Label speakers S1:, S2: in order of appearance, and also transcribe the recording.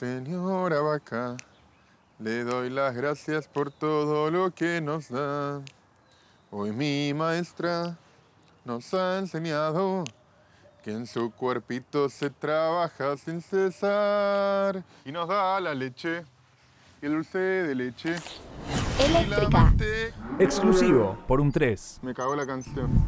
S1: señora vaca, le doy las gracias por todo lo que nos da. Hoy mi maestra nos ha enseñado que en su cuerpito se trabaja sin cesar. Y nos da la leche, y el dulce de leche. Eléctrica. Exclusivo
S2: por un 3.
S1: Me cago la canción.